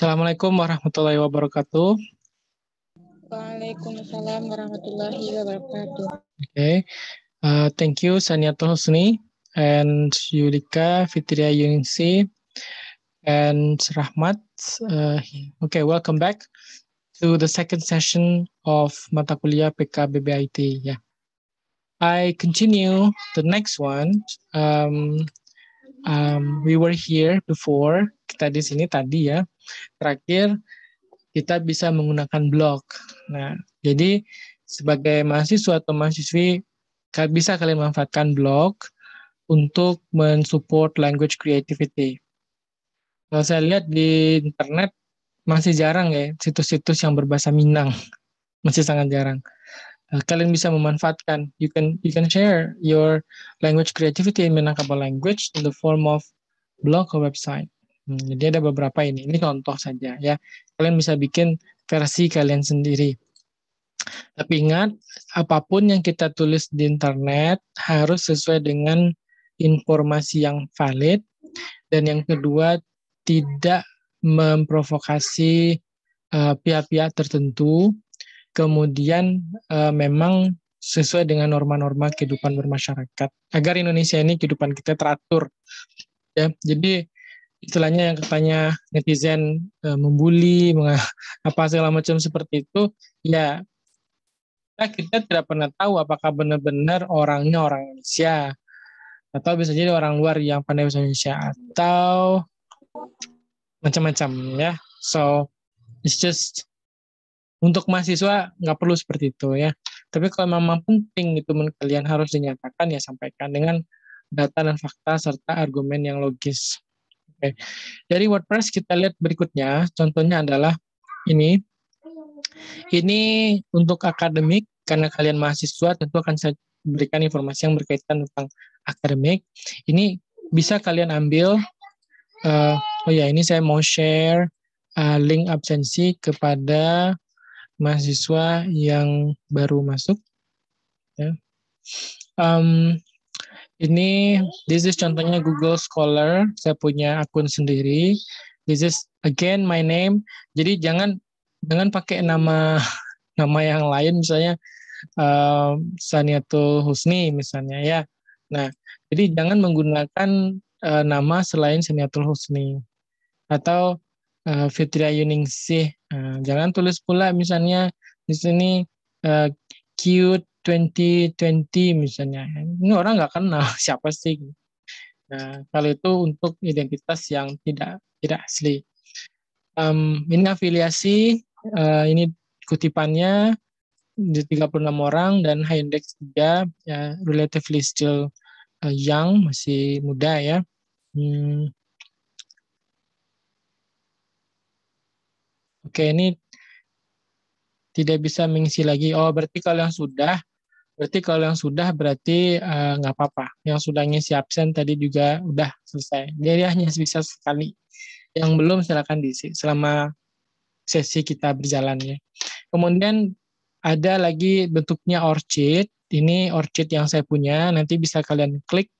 Assalamualaikum warahmatullahi wabarakatuh. Waalaikumsalam warahmatullahi wabarakatuh. Okay. Uh, eh, thank you Saniatul Husni and Yulika Fitria Yunsi and Rahmat. Uh, okay, welcome back to the second session of Mata Kuliah PKBBIT. Yeah. I continue the next one. Um, um, we were here before. Kita di sini tadi ya. Terakhir, kita bisa menggunakan blog. Nah, jadi sebagai mahasiswa atau mahasiswi bisa kalian manfaatkan blog untuk mensupport language creativity. Kalau saya lihat di internet masih jarang ya situs-situs yang berbahasa Minang. Masih sangat jarang. Eh, kalian bisa memanfaatkan you can you can share your language creativity in Minangkabau language in the form of blog or website. Hmm, jadi ada beberapa ini. Ini contoh saja ya. Kalian bisa bikin versi kalian sendiri. Tapi ingat, apapun yang kita tulis di internet harus sesuai dengan informasi yang valid. Dan yang kedua, tidak memprovokasi eh, pihak-pihak uh, tertentu. Kemudian uh, memang sesuai dengan norma-norma kehidupan bermasyarakat agar Indonesia ini kehidupan kita teratur. Ya, jadi istilahnya yang katanya netizen e, membuli apa segala macam seperti itu ya kita tidak pernah tahu apakah benar-benar orangnya orang Indonesia atau bisa jadi orang luar yang pandai bahasa Indonesia atau macam-macam ya so it's just untuk mahasiswa nggak perlu seperti itu ya tapi kalau memang penting itu kalian harus dinyatakan ya sampaikan dengan data dan fakta serta argumen yang logis Oke. Dari WordPress kita lihat berikutnya. Contohnya adalah ini. Ini untuk akademik karena kalian mahasiswa tentu akan saya berikan informasi yang berkaitan tentang akademik. Ini bisa kalian ambil. Uh, oh ya, ini saya mau share uh, link absensi kepada mahasiswa yang baru masuk. Ya. Um, ini, this is contohnya Google Scholar. Saya punya akun sendiri. This is again my name. Jadi jangan jangan pakai nama nama yang lain, misalnya um, Saniatul Husni misalnya ya. Nah, jadi jangan menggunakan uh, nama selain Saniatul Husni atau uh, Fitria Yuningsih. Nah, jangan tulis pula misalnya di sini uh, cute 2020 misalnya. Ini orang nggak kenal siapa sih. Nah, kalau itu untuk identitas yang tidak tidak asli. Um, ini afiliasi, uh, ini kutipannya di 36 orang dan high index 3 ya relatively still uh, young, masih muda ya. Hmm. Oke, ini tidak bisa mengisi lagi. Oh, berarti kalau yang sudah Berarti kalau yang sudah berarti uh, nggak apa-apa. Yang sudah ngisi absen tadi juga udah selesai. Jadi hanya bisa sekali. Yang belum silakan diisi selama sesi kita berjalan ya. Kemudian ada lagi bentuknya orchid. Ini orchid yang saya punya. Nanti bisa kalian klik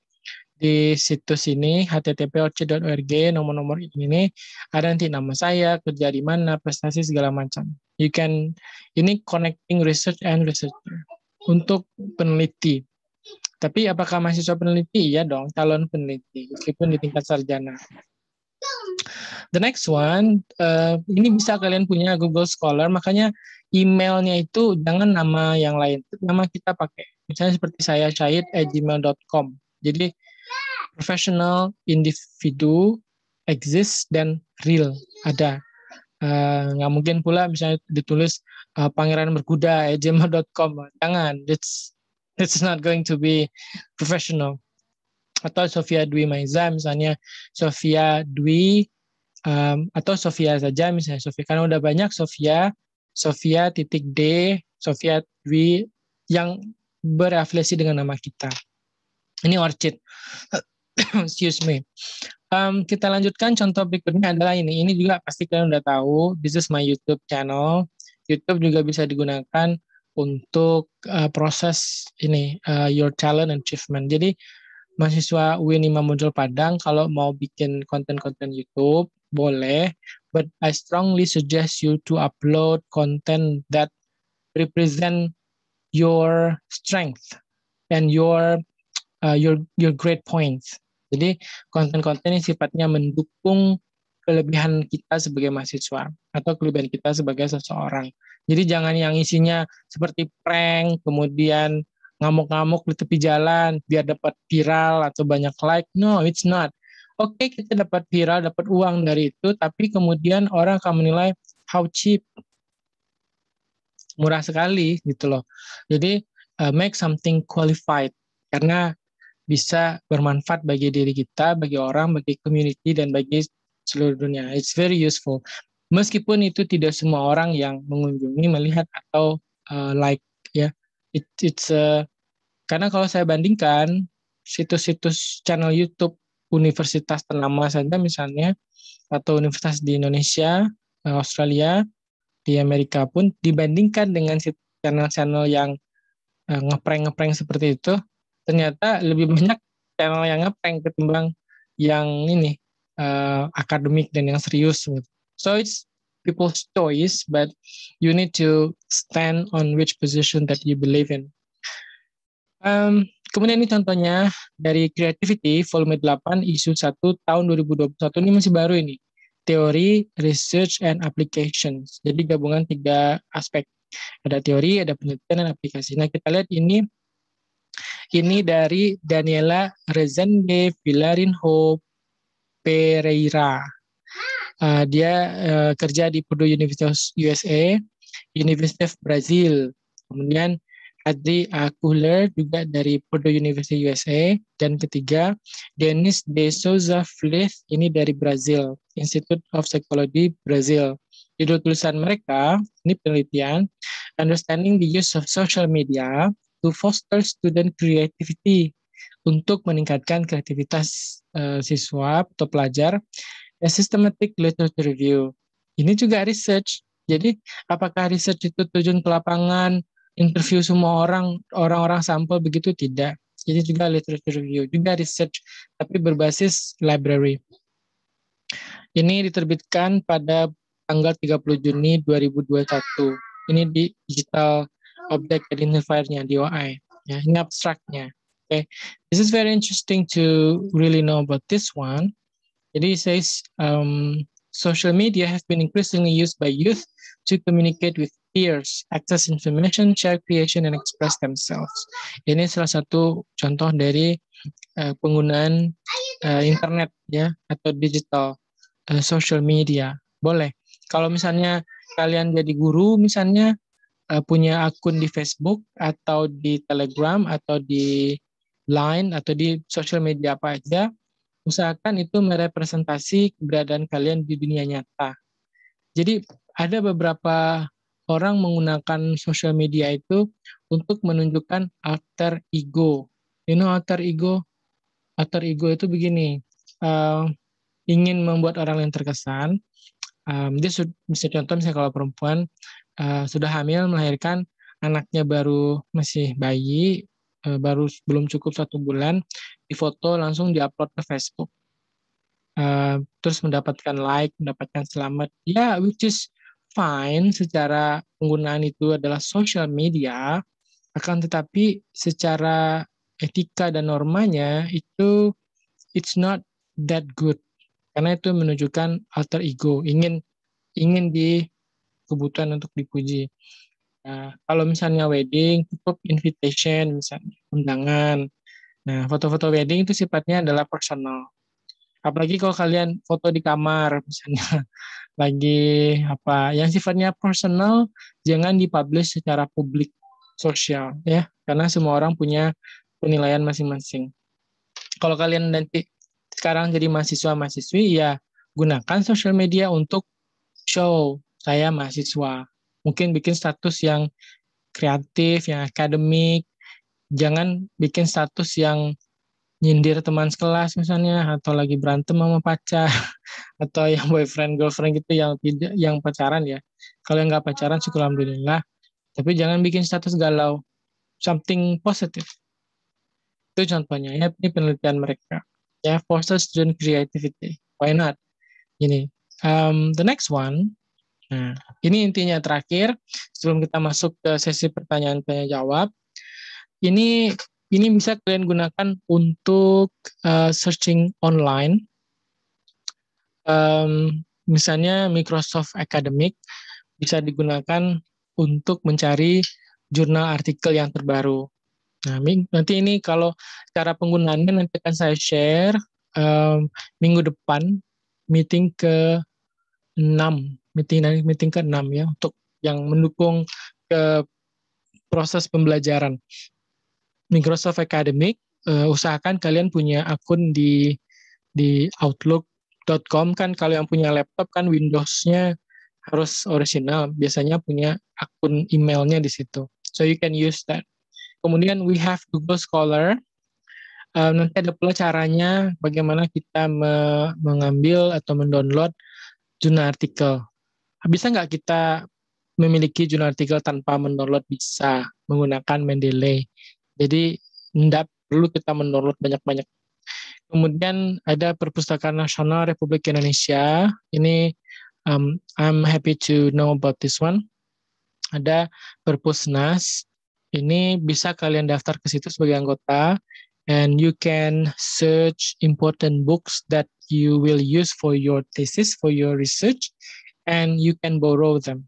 di situs ini http http://orchid.org nomor-nomor ini ada nanti nama saya kerja di mana prestasi segala macam you can ini connecting research and researcher untuk peneliti. Tapi apakah mahasiswa peneliti? Ya dong, calon peneliti, meskipun di tingkat sarjana. The next one, uh, ini bisa kalian punya Google Scholar, makanya emailnya itu jangan nama yang lain, nama kita pakai. Misalnya seperti saya, syahid at gmail.com. Jadi, professional, individu, exist, dan real, ada. Eh, nggak mungkin pula misalnya ditulis uh, pangeran berkuda at gmail.com jangan it's it's not going to be professional atau Sofia Dwi Maiza misalnya Sofia Dwi um, atau Sofia saja misalnya Sofia karena udah banyak Sofia Sofia titik D Sofia Dwi yang berafiliasi dengan nama kita ini orchid excuse me um, kita lanjutkan contoh berikutnya adalah ini ini juga pasti kalian udah tahu this is my YouTube channel YouTube juga bisa digunakan untuk uh, proses ini uh, your talent achievement. Jadi mahasiswa UIN Imam Muncul Padang kalau mau bikin konten-konten YouTube boleh, but I strongly suggest you to upload content that represent your strength and your uh, your your great points. Jadi konten-konten yang sifatnya mendukung kelebihan kita sebagai mahasiswa atau kelebihan kita sebagai seseorang. Jadi jangan yang isinya seperti prank, kemudian ngamuk-ngamuk di tepi jalan biar dapat viral atau banyak like. No, it's not. Oke, okay, kita dapat viral, dapat uang dari itu, tapi kemudian orang akan menilai how cheap. Murah sekali gitu loh. Jadi uh, make something qualified karena bisa bermanfaat bagi diri kita, bagi orang, bagi community dan bagi seluruh dunia. It's very useful. Meskipun itu tidak semua orang yang mengunjungi melihat atau uh, like ya. It, it's a, karena kalau saya bandingkan situs-situs channel YouTube universitas ternama saja misalnya atau universitas di Indonesia, uh, Australia, di Amerika pun dibandingkan dengan channel-channel yang uh, ngeprank-ngeprank seperti itu, ternyata lebih banyak channel yang ngepreng ketimbang yang ini uh, eh, akademik dan yang serius. Gitu. So it's people's choice, but you need to stand on which position that you believe in. Um, kemudian ini contohnya dari Creativity volume 8 isu 1 tahun 2021 ini masih baru ini. Teori, research, and applications. Jadi gabungan tiga aspek. Ada teori, ada penelitian, dan aplikasi. Nah kita lihat ini ini dari Daniela Rezende Villarinho Pereira. Uh, dia uh, kerja di Purdue University USA, University of Brazil. Kemudian Adri Akuler juga dari Purdue University USA dan ketiga Dennis De Souza Fleth, ini dari Brazil, Institute of Psychology Brazil. Judul tulisan mereka ini penelitian Understanding the Use of Social Media to Foster Student Creativity untuk meningkatkan kreativitas uh, siswa atau pelajar. ya systematic literature review. Ini juga research. Jadi apakah research itu tujuan ke lapangan, interview semua orang, orang-orang sampel begitu tidak. Jadi juga literature review, juga research, tapi berbasis library. Ini diterbitkan pada tanggal 30 Juni 2021. Ini di digital object identifier-nya, DOI. Ya, ini abstraknya. Okay, this is very interesting to really know about this one. It says um, social media have been increasingly used by youth to communicate with peers, access information, share creation, and express themselves. Ini salah satu contoh dari uh, penggunaan uh, internet ya atau digital uh, social media. Boleh. Kalau misalnya kalian jadi guru misalnya uh, punya akun di Facebook atau di Telegram atau di line atau di sosial media apa aja, usahakan itu merepresentasi keberadaan kalian di dunia nyata. Jadi ada beberapa orang menggunakan sosial media itu untuk menunjukkan alter ego. You know alter ego? Alter ego itu begini, uh, ingin membuat orang lain terkesan, um, dia bisa contoh misalnya kalau perempuan uh, sudah hamil melahirkan anaknya baru masih bayi Eh, baru belum cukup satu bulan difoto langsung diupload ke Facebook uh, terus mendapatkan like mendapatkan selamat ya yeah, which is fine secara penggunaan itu adalah social media akan tetapi secara etika dan normanya itu it's not that good karena itu menunjukkan alter ego ingin ingin di kebutuhan untuk dipuji Nah, kalau misalnya wedding, cukup invitation, misalnya undangan. Nah, foto-foto wedding itu sifatnya adalah personal. Apalagi kalau kalian foto di kamar, misalnya lagi apa, yang sifatnya personal, jangan dipublish secara publik sosial, ya, karena semua orang punya penilaian masing-masing. Kalau kalian nanti sekarang jadi mahasiswa-mahasiswi, ya gunakan sosial media untuk show saya mahasiswa mungkin bikin status yang kreatif, yang akademik. Jangan bikin status yang nyindir teman sekelas misalnya atau lagi berantem sama pacar atau yang boyfriend girlfriend gitu yang tidak yang pacaran ya. Kalau yang nggak pacaran syukur alhamdulillah. Tapi jangan bikin status galau. Something positive. Itu contohnya ya ini penelitian mereka. Ya foster student creativity. Why not? Ini. Um, the next one Nah, ini intinya terakhir sebelum kita masuk ke sesi pertanyaan tanya jawab. Ini ini bisa kalian gunakan untuk uh, searching online. Um, misalnya Microsoft Academic bisa digunakan untuk mencari jurnal artikel yang terbaru. Nah, nanti ini kalau cara penggunaannya nanti akan saya share um, minggu depan meeting ke 6 meeting dan meeting ke-6 ya untuk yang mendukung ke proses pembelajaran. Microsoft Academic uh, usahakan kalian punya akun di di outlook.com kan kalau yang punya laptop kan Windows-nya harus original, biasanya punya akun emailnya di situ. So you can use that. Kemudian we have Google Scholar. Uh, nanti ada pula caranya bagaimana kita me mengambil atau mendownload jurnal artikel bisa nggak kita memiliki jurnal artikel tanpa mendownload bisa menggunakan Mendeley. Jadi tidak perlu kita mendownload banyak-banyak. Kemudian ada Perpustakaan Nasional Republik Indonesia. Ini um, I'm happy to know about this one. Ada Perpusnas. Ini bisa kalian daftar ke situ sebagai anggota and you can search important books that you will use for your thesis, for your research and you can borrow them.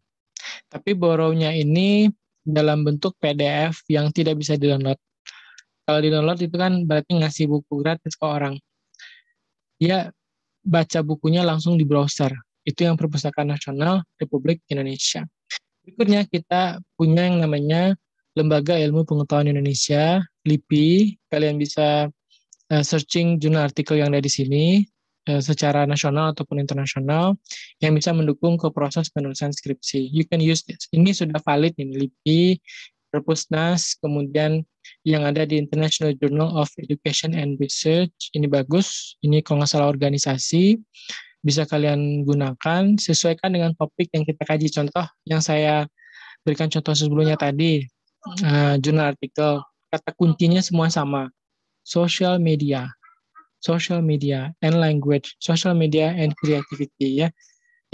Tapi borrow-nya ini dalam bentuk PDF yang tidak bisa di-download. Kalau di-download itu kan berarti ngasih buku gratis ke orang. Dia baca bukunya langsung di browser. Itu yang Perpustakaan Nasional Republik Indonesia. Berikutnya kita punya yang namanya Lembaga Ilmu Pengetahuan Indonesia, LIPI. Kalian bisa eh, searching jurnal artikel yang ada di sini. Eh, secara nasional ataupun internasional yang bisa mendukung ke proses penulisan skripsi. You can use this. Ini sudah valid ini LIPI, Perpusnas, kemudian yang ada di International Journal of Education and Research. Ini bagus, ini kalau nggak salah organisasi, bisa kalian gunakan, sesuaikan dengan topik yang kita kaji. Contoh yang saya berikan contoh sebelumnya tadi, uh, jurnal artikel, kata kuncinya semua sama, social media social media and language, social media and creativity ya.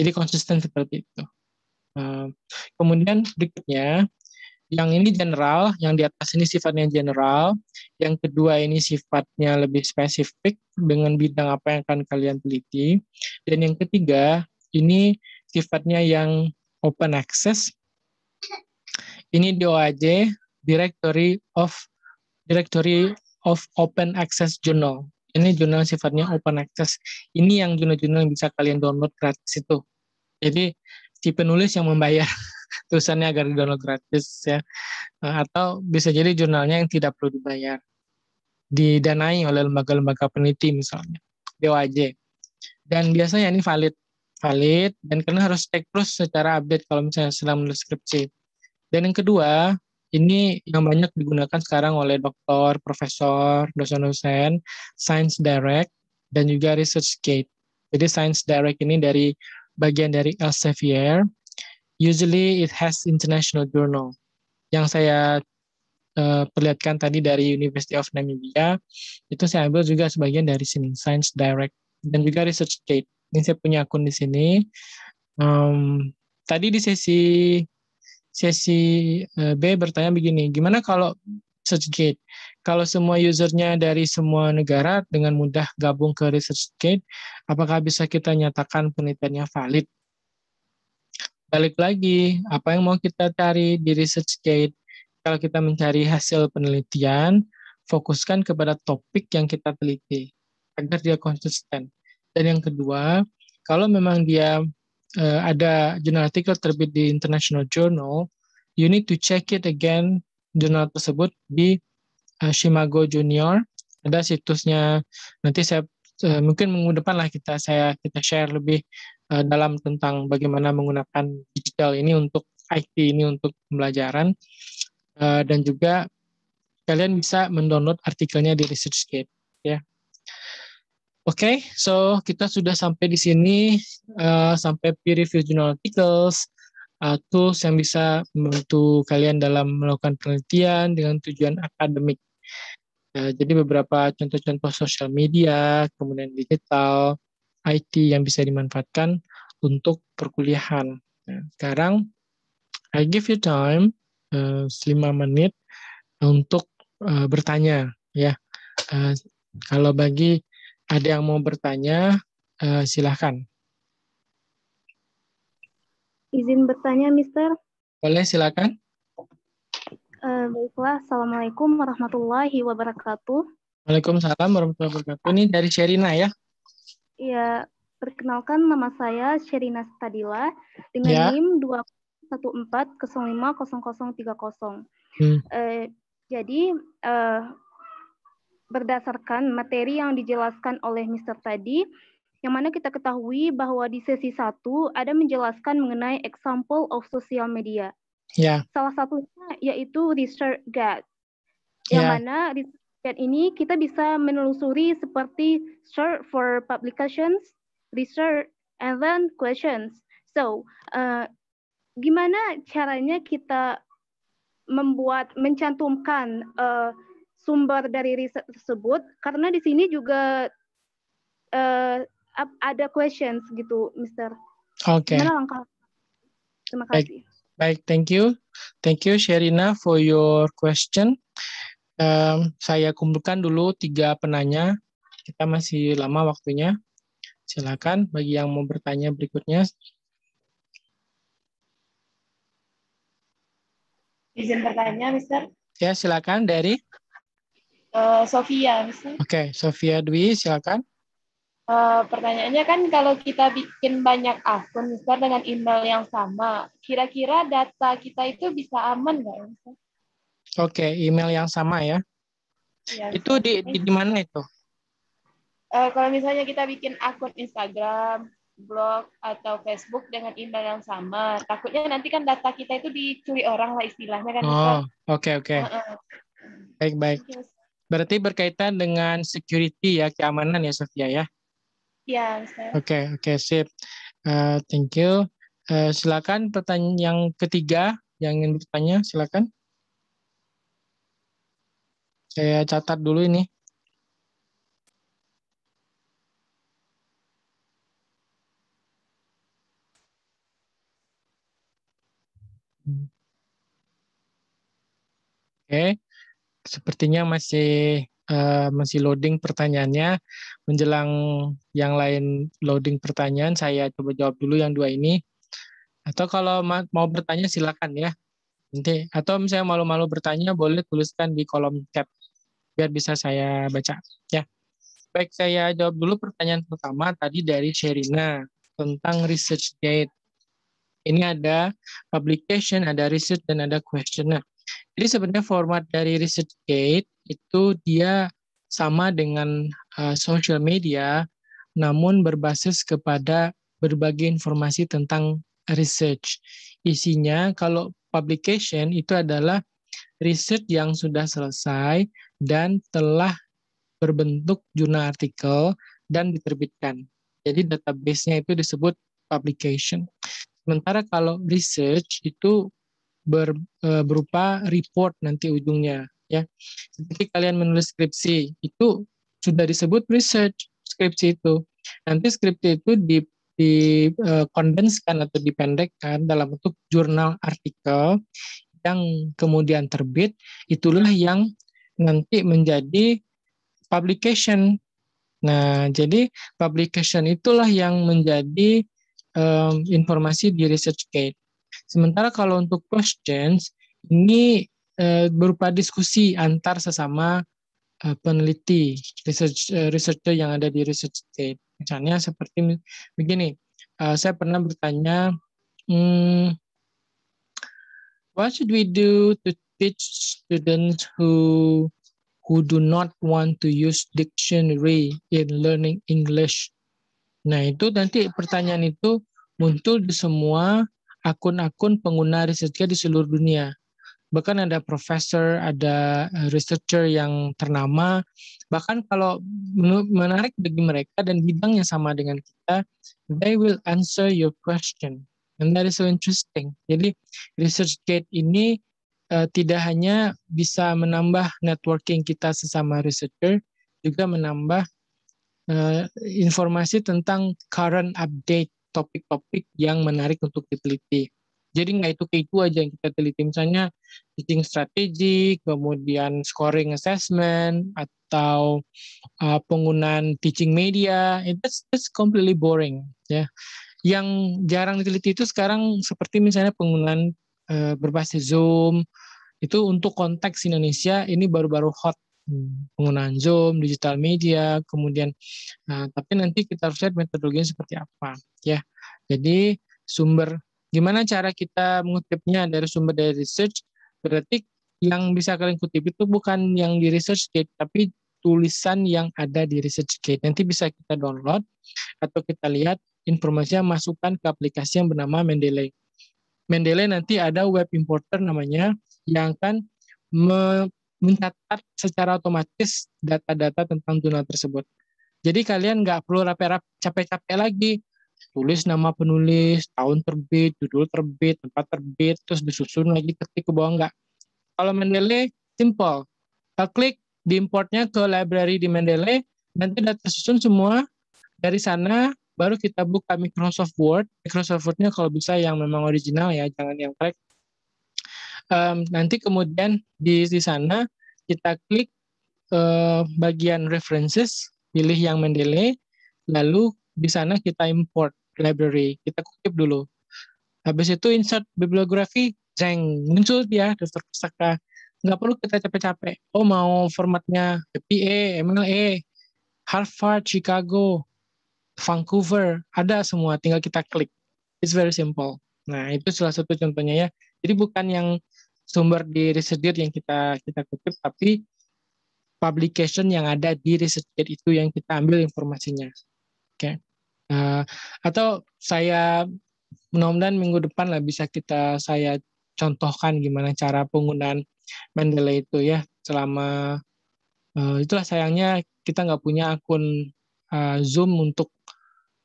Jadi konsisten seperti itu. Ehm, kemudian berikutnya yang ini general, yang di atas ini sifatnya general, yang kedua ini sifatnya lebih spesifik dengan bidang apa yang akan kalian teliti, dan yang ketiga ini sifatnya yang open access. Ini DOAJ, Directory of Directory of Open Access Journal. Ini jurnal sifatnya open access. Ini yang jurnal-jurnal yang bisa kalian download gratis itu. Jadi si penulis yang membayar tulisannya agar di-download gratis ya. Eh, atau bisa jadi jurnalnya yang tidak perlu dibayar. Didanai oleh lembaga-lembaga peneliti misalnya. DOAJ. Dan biasanya ini valid valid dan karena harus take terus secara update kalau misalnya sedang menulis skripsi. Dan yang kedua, ini yang banyak digunakan sekarang oleh dokter, profesor, dosen-dosen, Science Direct, dan juga research gate. Jadi Science Direct ini dari bagian dari Elsevier. Usually it has international journal. Yang saya uh, perlihatkan tadi dari University of Namibia, itu saya ambil juga sebagian dari sini, Science Direct. Dan juga research gate. Ini saya punya akun di sini. Um, tadi di sesi sesi eh, B bertanya begini, gimana kalau search gate? Kalau semua usernya dari semua negara dengan mudah gabung ke research gate, apakah bisa kita nyatakan penelitiannya valid? Balik lagi, apa yang mau kita cari di research gate? Kalau kita mencari hasil penelitian, fokuskan kepada topik yang kita teliti agar dia konsisten. Dan yang kedua, kalau memang dia uh, ada jurnal artikel terbit di international journal, you need to check it again jurnal tersebut di uh, Shimago Junior. Ada situsnya. Nanti saya uh, mungkin minggu depan lah kita saya kita share lebih uh, dalam tentang bagaimana menggunakan digital ini untuk IT ini untuk pembelajaran uh, dan juga kalian bisa mendownload artikelnya di ResearchGate. Oke, okay, so kita sudah sampai di sini uh, sampai peer review journal articles, uh, tools yang bisa membantu kalian dalam melakukan penelitian dengan tujuan akademik. Uh, jadi beberapa contoh-contoh sosial media, kemudian digital, IT yang bisa dimanfaatkan untuk perkuliahan. Nah, sekarang I give you time uh, 5 menit untuk uh, bertanya ya. Uh, kalau bagi ada yang mau bertanya? Uh, silahkan. Izin bertanya, Mister. Boleh, silakan. Uh, baiklah, Assalamualaikum warahmatullahi wabarakatuh. Waalaikumsalam warahmatullahi wabarakatuh. Ini dari Sherina ya? Iya, perkenalkan nama saya Sherina Stadila dengan ya. NIM 214 05 0030. Hmm. Uh, jadi, uh, berdasarkan materi yang dijelaskan oleh Mister tadi, yang mana kita ketahui bahwa di sesi satu ada menjelaskan mengenai example of social media. Yeah. Salah satunya yaitu research guide. Yang yeah. mana research guide ini kita bisa menelusuri seperti search for publications, research, and then questions. So, uh, gimana caranya kita membuat mencantumkan uh, sumber dari riset tersebut karena di sini juga uh, ada questions gitu, Mister. Oke. Okay. Terima kasih. Baik. Baik, thank you, thank you Sherina for your question. Um, saya kumpulkan dulu tiga penanya. Kita masih lama waktunya. Silakan bagi yang mau bertanya berikutnya. Izin bertanya, Mister. Ya, silakan dari. Uh, Sofia, Oke, okay, Sofia Dwi, silakan. Uh, pertanyaannya kan kalau kita bikin banyak akun besar dengan email yang sama, kira-kira data kita itu bisa aman nggak? Oke, okay, email yang sama ya. ya itu di, di di mana itu? Uh, kalau misalnya kita bikin akun Instagram, blog atau Facebook dengan email yang sama, takutnya nanti kan data kita itu dicuri orang lah istilahnya kan. Oh, oke oke. Okay, uh -uh. Baik baik. Berarti berkaitan dengan security ya, keamanan ya Sofia ya? Ya. Oke, oke sip. Uh, thank you. Uh, silakan pertanyaan yang ketiga yang ingin bertanya, silakan. Saya catat dulu ini. Hmm. Oke. Okay sepertinya masih uh, masih loading pertanyaannya. Menjelang yang lain loading pertanyaan, saya coba jawab dulu yang dua ini. Atau kalau mau bertanya silakan ya. Nanti atau misalnya malu-malu bertanya boleh tuliskan di kolom chat biar bisa saya baca ya. Baik, saya jawab dulu pertanyaan pertama tadi dari Sherina tentang research gate. Ini ada publication, ada research, dan ada questionnaire. Jadi sebenarnya format dari research ResearchGate itu dia sama dengan uh, social media, namun berbasis kepada berbagai informasi tentang research. Isinya kalau publication itu adalah research yang sudah selesai dan telah berbentuk jurnal artikel dan diterbitkan. Jadi database-nya itu disebut publication. Sementara kalau research itu ber, e, berupa report nanti ujungnya ya. Seperti kalian menulis skripsi itu sudah disebut research skripsi itu. Nanti skripsi itu di e, kondenskan uh, atau dipendekkan dalam bentuk jurnal artikel yang kemudian terbit itulah yang nanti menjadi publication. Nah, jadi publication itulah yang menjadi um, informasi di research gate Sementara kalau untuk questions ini e, berupa diskusi antar sesama e, peneliti research e, researcher yang ada di research state. Misalnya seperti begini, e, saya pernah bertanya, hmm, what should we do to teach students who who do not want to use dictionary in learning English. Nah, itu nanti pertanyaan itu muncul di semua akun-akun pengguna kita di seluruh dunia. Bahkan ada profesor, ada eh, researcher yang ternama. Bahkan kalau menarik bagi mereka dan bidangnya sama dengan kita, they will answer your question. And that is so interesting. Jadi ResearchGate ini uh, tidak hanya bisa menambah networking kita sesama researcher, juga menambah uh, informasi tentang current update topik-topik yang menarik untuk diteliti. Jadi nggak itu ke itu aja yang kita teliti. Misalnya teaching strategi, kemudian scoring assessment, atau uh, penggunaan teaching media. It's, it's completely boring. Ya, yang jarang diteliti itu sekarang seperti misalnya penggunaan uh, berbasis Zoom itu untuk konteks Indonesia ini baru-baru hot Hmm, penggunaan Zoom, digital media, kemudian nah, tapi nanti kita harus lihat metodologinya seperti apa ya. Jadi sumber gimana cara kita mengutipnya dari sumber dari research berarti yang bisa kalian kutip itu bukan yang di research gate tapi tulisan yang ada di research gate Nanti bisa kita download atau kita lihat informasinya masukkan ke aplikasi yang bernama Mendeley. Mendeley nanti ada web importer namanya yang akan mencatat secara otomatis data-data tentang jurnal tersebut. Jadi kalian nggak perlu rapi-rapi capek-capek lagi tulis nama penulis, tahun terbit, judul terbit, tempat terbit, terus disusun lagi ketik ke bawah nggak. Kalau Mendeley simple, klik di importnya ke library di Mendeley, nanti data susun semua dari sana baru kita buka Microsoft Word. Microsoft Word-nya kalau bisa yang memang original ya, jangan yang crack um, nanti kemudian di, di sana kita klik uh, bagian references, pilih yang Mendeley, lalu di sana kita import library, kita kutip dulu. Habis itu insert bibliografi, jeng, muncul dia daftar pustaka. Nggak perlu kita capek-capek. Oh mau formatnya PA, MLA, Harvard, Chicago, Vancouver, ada semua. Tinggal kita klik. It's very simple. Nah itu salah satu contohnya ya. Jadi bukan yang sumber di ResearchGate yang kita kita kutip, tapi publication yang ada di ResearchGate itu yang kita ambil informasinya. Oke. Okay. Uh, eh, atau saya mudah-mudahan minggu depan lah bisa kita saya contohkan gimana cara penggunaan Mendeley itu ya selama uh, itulah sayangnya kita nggak punya akun uh, Zoom untuk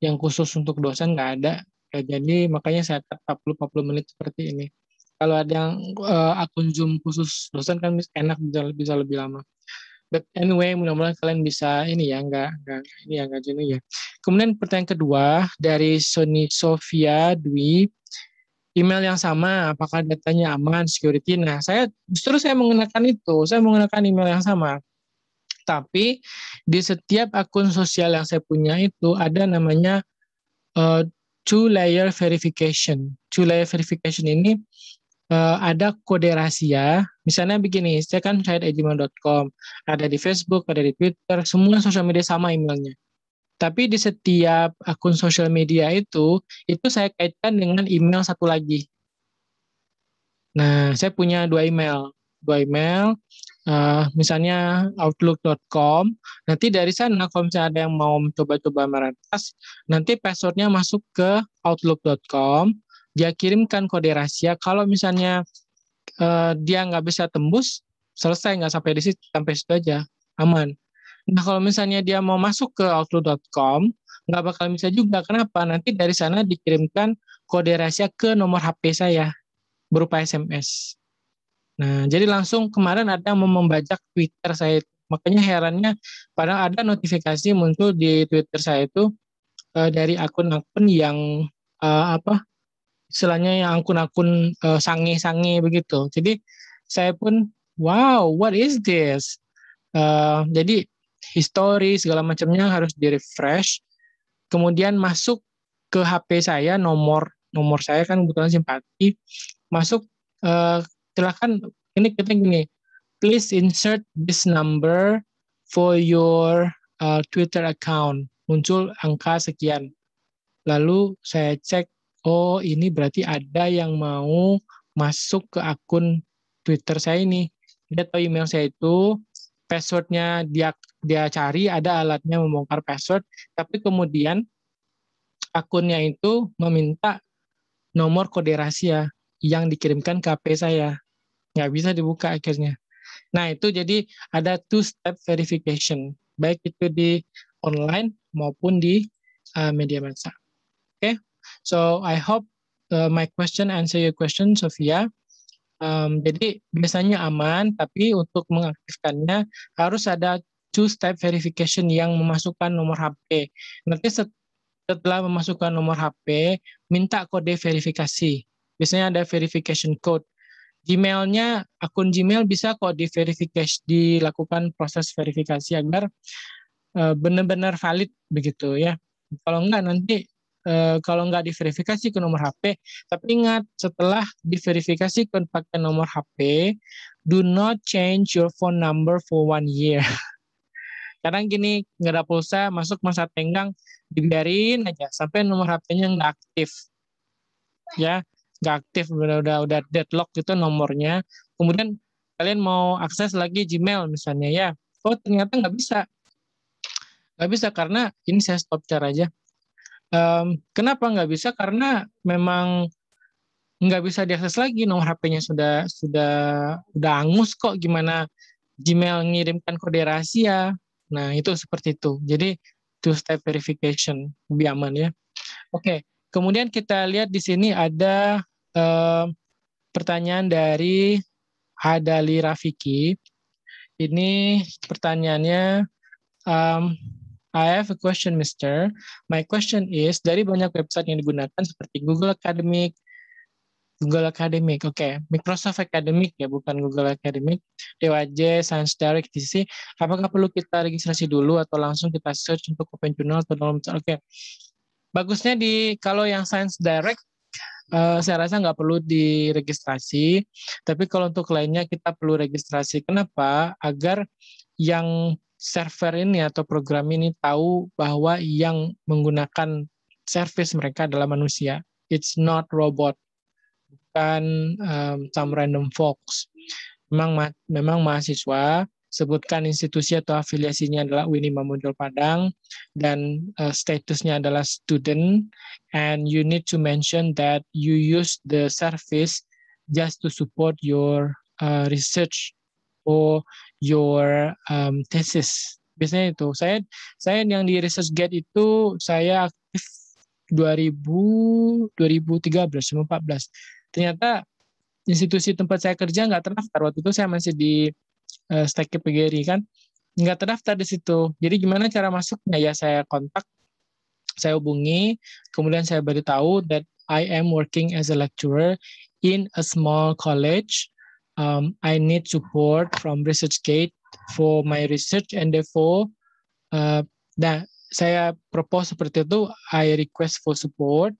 yang khusus untuk dosen nggak ada ya, jadi makanya saya tetap 40-40 menit seperti ini kalau ada yang uh, akun Zoom khusus dosen kan enak bisa, bisa lebih lama. But anyway, mudah-mudahan kalian bisa ini ya, enggak enggak ini ya enggak jenuh ya. Kemudian pertanyaan kedua dari Sony Sofia Dwi email yang sama, apakah datanya aman, security. Nah, saya justru saya menggunakan itu, saya menggunakan email yang sama. Tapi di setiap akun sosial yang saya punya itu ada namanya uh, eh, two layer verification. Two layer verification ini uh, ada kode rahasia. Misalnya begini, saya kan syahid@gmail.com, ada di Facebook, ada di Twitter, semua sosial media sama emailnya. Tapi di setiap akun sosial media itu, itu saya kaitkan dengan email satu lagi. Nah, saya punya dua email, dua email. Uh, misalnya outlook.com nanti dari sana kalau misalnya ada yang mau mencoba coba meretas, nanti passwordnya masuk ke outlook.com dia kirimkan kode rahasia kalau misalnya uh, dia nggak bisa tembus selesai nggak sampai di situ sampai situ aja aman nah kalau misalnya dia mau masuk ke outlook.com nggak bakal bisa juga kenapa nanti dari sana dikirimkan kode rahasia ke nomor HP saya berupa SMS nah jadi langsung kemarin ada yang membajak Twitter saya makanya herannya padahal ada notifikasi muncul di Twitter saya itu uh, dari akun-akun yang uh, apa istilahnya yang akun-akun uh, sange-sange begitu. Jadi saya pun wow, what is this? Uh, jadi history segala macamnya harus di refresh. Kemudian masuk ke HP saya nomor nomor saya kan kebetulan simpati. Masuk uh, ini kita gini, please insert this number for your uh, Twitter account. Muncul angka sekian. Lalu saya cek oh ini berarti ada yang mau masuk ke akun Twitter saya ini. Dia tahu email saya itu, passwordnya dia dia cari, ada alatnya membongkar password, tapi kemudian akunnya itu meminta nomor kode rahasia yang dikirimkan ke HP saya. Nggak bisa dibuka akhirnya. Nah, itu jadi ada two-step verification, baik itu di online maupun di uh, media massa. Oke? Okay? So I hope uh, my question answer your question, Sofia. Um, jadi biasanya aman, tapi untuk mengaktifkannya harus ada two-step verification yang memasukkan nomor HP. Nanti setelah memasukkan nomor HP, minta kode verifikasi. Biasanya ada verification code. Gmailnya, akun Gmail bisa kok diverifikasi dilakukan proses verifikasi agar uh, benar-benar valid begitu ya. Kalau enggak nanti Eh, kalau nggak diverifikasi ke nomor HP. Tapi ingat, setelah diverifikasi ke pakai nomor HP, do not change your phone number for one year. Kadang gini, nggak ada pulsa, masuk masa tenggang, dibiarin aja sampai nomor HP-nya nggak aktif. Ya, nggak aktif, udah, udah, udah deadlock gitu nomornya. Kemudian kalian mau akses lagi Gmail misalnya ya. Oh ternyata nggak bisa. Nggak bisa karena ini saya stop cara aja Um, kenapa nggak bisa? Karena memang nggak bisa diakses lagi nomor HP-nya sudah sudah udah angus kok gimana Gmail ngirimkan kode rahasia nah itu seperti itu jadi two step verification lebih aman ya oke okay. kemudian kita lihat di sini ada um, pertanyaan dari Hadali Rafiki ini pertanyaannya um, I have a question, Mister. My question is, dari banyak website yang digunakan seperti Google Academic, Google Academic, oke, okay. Microsoft Academic ya, bukan Google Academic, DWJ, Science Direct, DC. Apakah perlu kita registrasi dulu atau langsung kita search untuk Open Journal atau dalam? Oke, okay. bagusnya di kalau yang Science Direct uh, saya rasa nggak perlu diregistrasi. Tapi kalau untuk lainnya kita perlu registrasi. Kenapa? Agar yang server ini atau program ini tahu bahwa yang menggunakan service mereka adalah manusia. It's not robot, bukan um, some random folks. Memang ma memang mahasiswa sebutkan institusi atau afiliasinya adalah Uni Muncul Padang dan uh, statusnya adalah student and you need to mention that you use the service just to support your uh, research or your um, thesis. Biasanya itu. Saya saya yang di research gate itu saya aktif 2000 2013 2014. Ternyata institusi tempat saya kerja nggak terdaftar waktu itu saya masih di uh, eh, Stake PGRI kan nggak terdaftar di situ. Jadi gimana cara masuknya ya saya kontak saya hubungi, kemudian saya beritahu that I am working as a lecturer in a small college um, I need support from ResearchGate for my research and therefore uh, nah saya propose seperti itu I request for support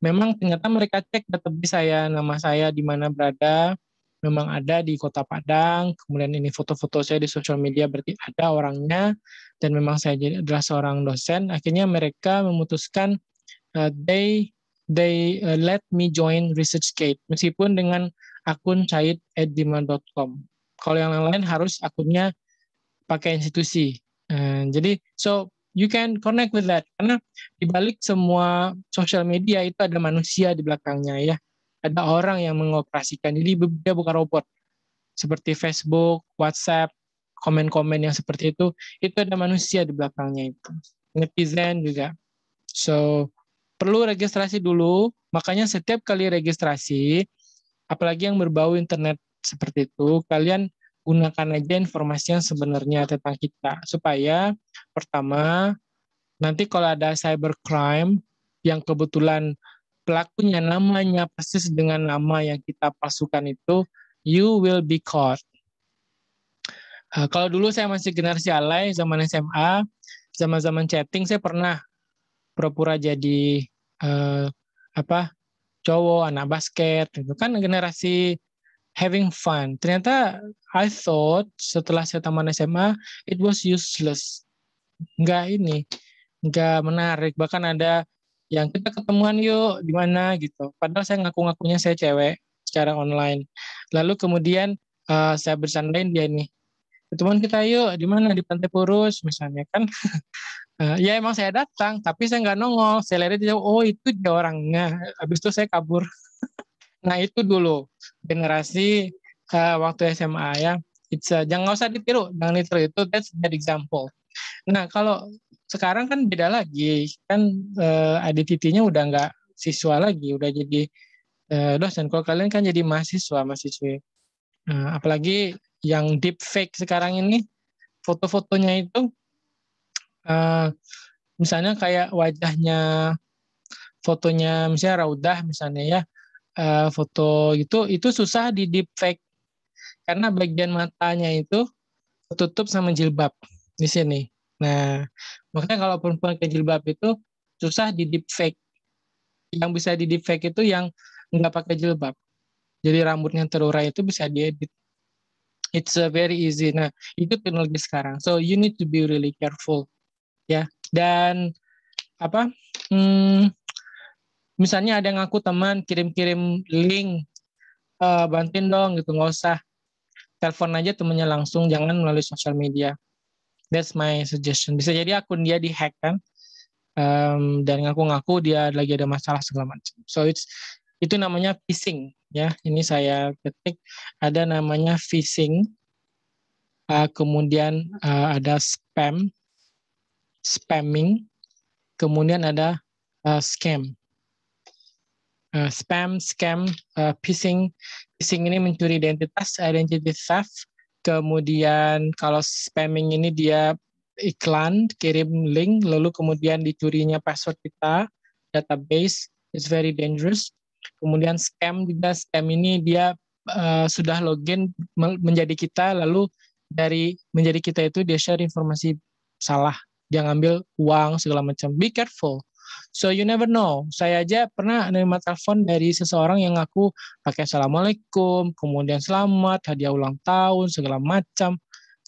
memang ternyata mereka cek database saya nama saya di mana berada memang ada di Kota Padang kemudian ini foto-foto saya di social media berarti ada orangnya dan memang saya jadi adalah seorang dosen akhirnya mereka memutuskan uh, they they uh, let me join ResearchGate meskipun dengan akun said@diman.com. Kalau yang lain lain harus akunnya pakai institusi. Uh, jadi so you can connect with that karena dibalik semua social media itu ada manusia di belakangnya ya. Ada orang yang mengoperasikan. Jadi dia bukan robot. Seperti Facebook, WhatsApp, komen-komen yang seperti itu, itu ada manusia di belakangnya itu. Netizen juga. So perlu registrasi dulu. Makanya setiap kali registrasi apalagi yang berbau internet seperti itu, kalian gunakan aja informasi yang sebenarnya tentang kita supaya pertama nanti kalau ada cybercrime yang kebetulan pelakunya namanya persis dengan nama yang kita pasukan itu you will be caught. Uh, kalau dulu saya masih generasi alay zaman SMA, zaman-zaman chatting saya pernah pura-pura jadi uh, apa cowok, anak basket, itu kan generasi having fun. Ternyata I thought setelah saya tamat SMA, it was useless. Enggak ini, enggak menarik. Bahkan ada yang kita ketemuan yuk di mana gitu. Padahal saya ngaku-ngakunya saya cewek secara online. Lalu kemudian uh, saya bersandain dia nih, ketemuan kita yuk di mana di Pantai Purus misalnya kan eh, ya emang saya datang tapi saya nggak nongol saya lihat dia oh itu dia orangnya habis itu saya kabur nah itu dulu generasi uh, waktu SMA ya it's uh, jangan usah ditiru jangan ditiru itu that's bad example nah kalau sekarang kan beda lagi kan uh, identitinya udah nggak siswa lagi udah jadi uh, dosen kalau kalian kan jadi mahasiswa mahasiswi uh, apalagi yang deep fake sekarang ini foto-fotonya itu uh, misalnya kayak wajahnya fotonya misalnya Raudah misalnya ya uh, foto itu itu susah di deep fake karena bagian matanya itu tertutup sama jilbab di sini. Nah, makanya kalau perempuan ke jilbab itu susah di deep fake. Yang bisa di deep fake itu yang nggak pakai jilbab. Jadi rambutnya terurai itu bisa diedit. It's a uh, very easy. Nah, itu teknologi sekarang. So you need to be really careful, ya. Yeah. Dan apa? Hmm, misalnya ada ngaku teman kirim-kirim link, uh, bantuin dong gitu, nggak usah. Telepon aja temennya langsung, jangan melalui sosial media. That's my suggestion. Bisa jadi akun dia dihack kan, um, dan ngaku-ngaku dia lagi ada masalah segala macam. So it's itu namanya phishing ya ini saya ketik ada namanya phishing uh, kemudian uh, ada spam spamming kemudian ada uh, scam uh, spam scam uh, phishing phishing ini mencuri identitas identity theft kemudian kalau spamming ini dia iklan kirim link lalu kemudian dicurinya password kita database is very dangerous Kemudian scam juga scam ini dia uh, sudah login menjadi kita lalu dari menjadi kita itu dia share informasi salah, dia ngambil uang segala macam. Be careful. So you never know. Saya aja pernah nerima telepon dari seseorang yang ngaku pakai assalamualaikum, kemudian selamat, hadiah ulang tahun, segala macam.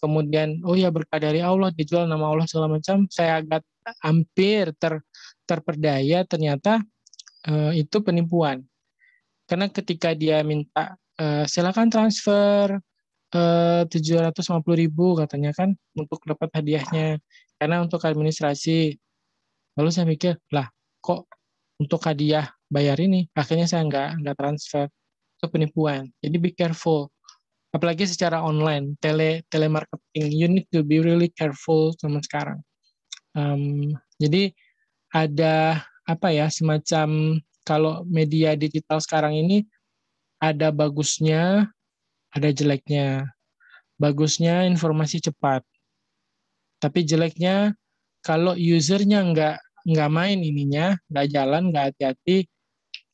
Kemudian oh ya berkah dari Allah, dijual nama Allah segala macam. Saya agak hampir ter, terperdaya ternyata Eh, itu penipuan. Karena ketika dia minta uh, silakan transfer eh, tujuh ratus lima puluh ribu katanya kan untuk dapat hadiahnya karena untuk administrasi lalu saya mikir lah kok untuk hadiah bayar ini akhirnya saya nggak nggak transfer itu penipuan jadi be careful apalagi secara online tele telemarketing you need to be really careful sama sekarang um, jadi ada apa ya semacam kalau media digital sekarang ini ada bagusnya, ada jeleknya. Bagusnya informasi cepat, tapi jeleknya kalau usernya nggak nggak main ininya, nggak jalan, nggak hati-hati,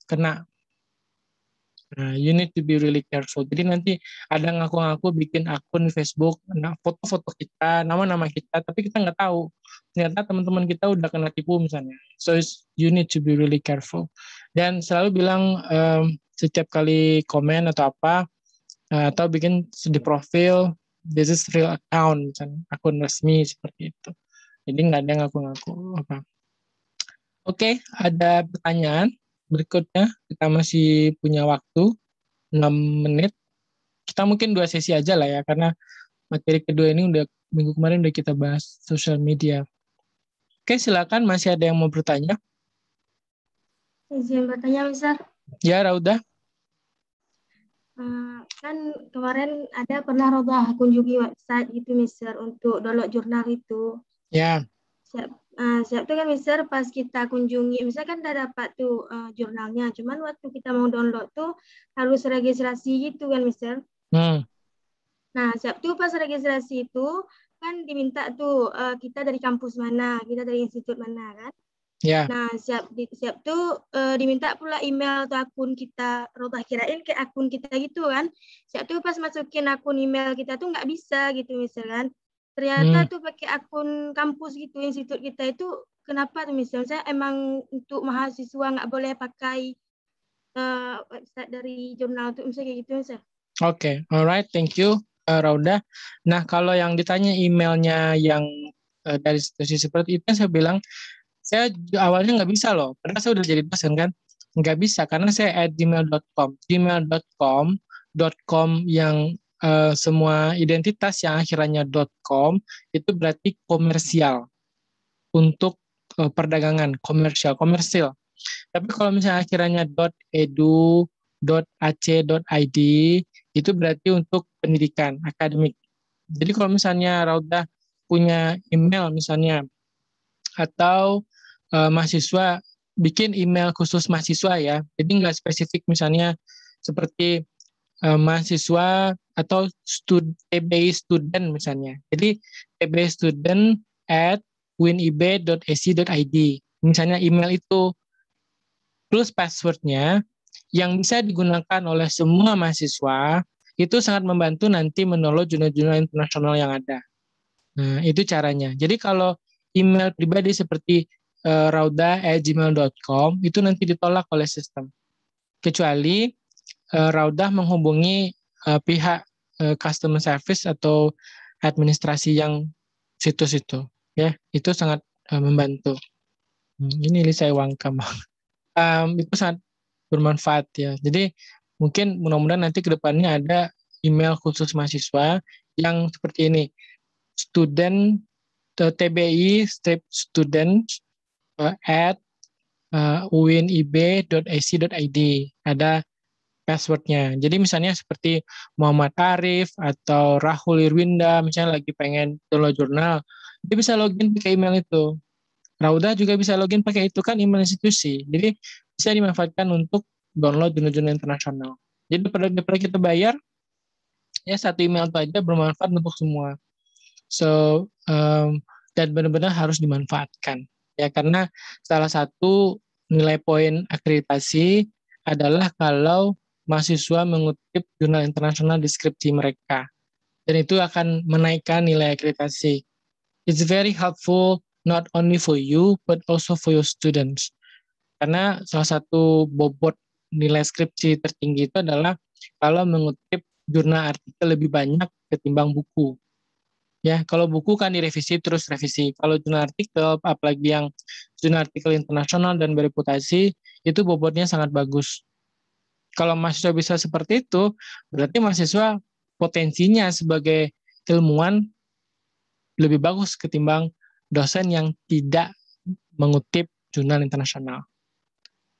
kena. Nah, you need to be really careful. Jadi nanti ada ngaku-ngaku bikin akun Facebook, nah, foto-foto kita, nama-nama kita, tapi kita nggak tahu ternyata teman-teman kita udah kena tipu misalnya so you need to be really careful dan selalu bilang um, setiap kali komen atau apa eh, atau bikin di profil this is real account misalnya akun resmi seperti itu jadi nggak ada yang ngaku-ngaku apa oke okay, ada pertanyaan berikutnya kita masih punya waktu 6 menit kita mungkin dua sesi aja lah ya karena materi kedua ini udah minggu kemarin udah kita bahas social media Oke, silakan masih ada yang mau bertanya? Izin bertanya, Mister. Ya, Rauda. Uh, eh, kan kemarin ada pernah Rauda kunjungi website gitu, Mister, untuk download jurnal itu. Ya. Siap, uh, siap tuh kan, Mister, pas kita kunjungi, Mister kan udah dapat tuh uh, jurnalnya. Cuman waktu kita mau download tuh harus registrasi gitu kan, Mister. Hmm. Nah, siap tuh pas registrasi itu kan diminta tuh uh, kita dari kampus mana, kita dari institut mana kan. Yeah. Nah, siap di, siap tuh uh, diminta pula email atau akun kita. Robah kirain ke akun kita gitu kan. Siap tuh pas masukin akun email kita tuh nggak bisa gitu misalkan. Ternyata hmm. tuh pakai akun kampus gitu institut kita itu kenapa tuh misalnya emang untuk mahasiswa nggak boleh pakai uh, website dari jurnal tuh misalnya kayak gitu misalnya. Oke, okay. alright, thank you uh, Rauda. Nah, kalau yang ditanya emailnya yang uh, dari situasi seperti itu, kan saya bilang, saya awalnya nggak bisa loh, karena saya udah jadi dosen kan, nggak bisa, karena saya at gmail.com. Gmail.com, .com yang uh, semua identitas yang akhirnya .com, itu berarti komersial untuk uh, perdagangan, komersial, komersial. Tapi kalau misalnya akhirnya .edu, .ac.id itu berarti untuk pendidikan akademik. Jadi kalau misalnya rauda punya email misalnya atau e, mahasiswa bikin email khusus mahasiswa ya. Jadi nggak spesifik misalnya seperti e, mahasiswa atau stud, TBI student misalnya. Jadi TBI student at winib.ac.id. Misalnya email itu plus passwordnya yang bisa digunakan oleh semua mahasiswa itu sangat membantu nanti menolong jurnal-jurnal internasional yang ada. Nah, itu caranya. Jadi kalau email pribadi seperti uh, eh, rauda@gmail.com itu nanti ditolak oleh sistem. Kecuali uh, eh, Rauda menghubungi uh, pihak uh, customer service atau administrasi yang situs itu, ya. Itu sangat uh, membantu. Hmm, ini Lisa Wangkam. um, itu sangat bermanfaat ya. Jadi mungkin mudah-mudahan nanti ke depannya ada email khusus mahasiswa yang seperti ini. Student TBI step student uh, eh, at uh, eh, uinib.ac.id ada passwordnya. Jadi misalnya seperti Muhammad Arif atau Rahul Irwinda misalnya lagi pengen download jurnal, dia bisa login pakai email itu. Rauda juga bisa login pakai itu kan email institusi. Jadi bisa dimanfaatkan untuk download jurnal-jurnal internasional. Jadi daripada kita bayar, ya satu email itu aja bermanfaat untuk semua. So um, dan benar-benar harus dimanfaatkan ya karena salah satu nilai poin akreditasi adalah kalau mahasiswa mengutip jurnal internasional deskripsi mereka dan itu akan menaikkan nilai akreditasi. It's very helpful not only for you but also for your students. Karena salah satu bobot nilai skripsi tertinggi itu adalah kalau mengutip jurnal artikel lebih banyak ketimbang buku. Ya, kalau buku kan direvisi terus revisi. Kalau jurnal artikel, apalagi yang jurnal artikel internasional dan bereputasi, itu bobotnya sangat bagus. Kalau mahasiswa bisa seperti itu, berarti mahasiswa potensinya sebagai ilmuwan lebih bagus ketimbang dosen yang tidak mengutip jurnal internasional.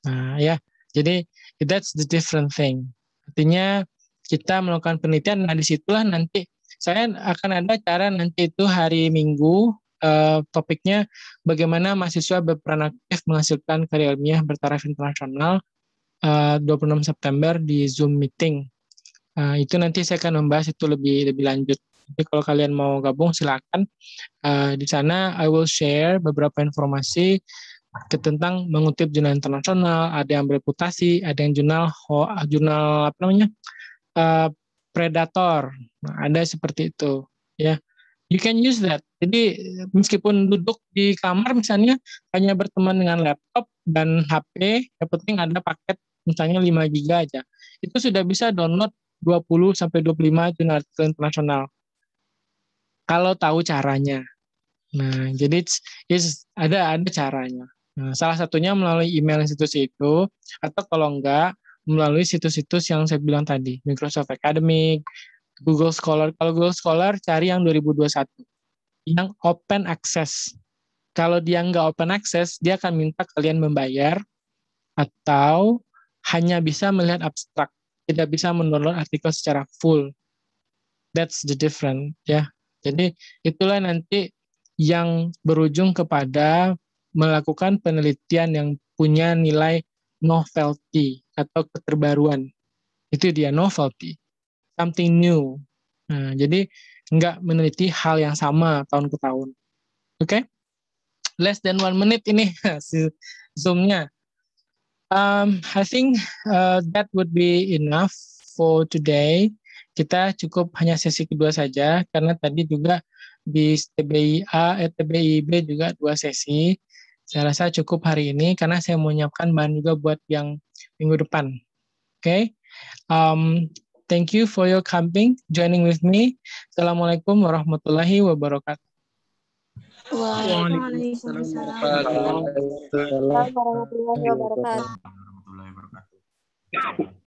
Nah, ya. Jadi that's the different thing. Artinya kita melakukan penelitian nah disitulah nanti saya akan ada cara nanti itu hari Minggu eh, topiknya bagaimana mahasiswa berperan aktif menghasilkan karya ilmiah bertaraf internasional eh, 26 September di Zoom meeting. Nah, itu nanti saya akan membahas itu lebih lebih lanjut. Jadi kalau kalian mau gabung silakan uh, di sana I will share beberapa informasi tentang mengutip jurnal internasional, ada yang bereputasi, ada yang jurnal jurnal apa namanya uh, predator, nah, ada seperti itu. Ya, yeah. you can use that. Jadi meskipun duduk di kamar misalnya hanya berteman dengan laptop dan HP, yang penting ada paket misalnya 5 GB aja. Itu sudah bisa download 20 sampai 25 jurnal artikel internasional. Kalau tahu caranya. Nah, jadi is ada ada caranya. Nah, salah satunya melalui email institusi itu, atau kalau enggak, melalui situs-situs yang saya bilang tadi, Microsoft Academic, Google Scholar. Kalau Google Scholar, cari yang 2021, yang open access. Kalau dia nggak open access, dia akan minta kalian membayar atau hanya bisa melihat abstrak, tidak bisa mendownload artikel secara full. That's the difference, ya. Jadi itulah nanti yang berujung kepada melakukan penelitian yang punya nilai novelty atau keterbaruan. Itu dia novelty, something new. Nah, jadi nggak meneliti hal yang sama tahun ke tahun. Oke, okay? less than one minute ini zoomnya. Um, I think uh, that would be enough for today. Kita cukup hanya sesi kedua saja karena tadi juga di TBIA, eh, TBIB juga dua sesi. Saya rasa cukup hari ini karena saya mau menyiapkan bahan juga buat yang minggu depan. Oke, okay? um, thank you for your camping, joining with me. Assalamualaikum warahmatullahi wabarakatuh. Waalaikumsalam warahmatullahi wabarakatuh.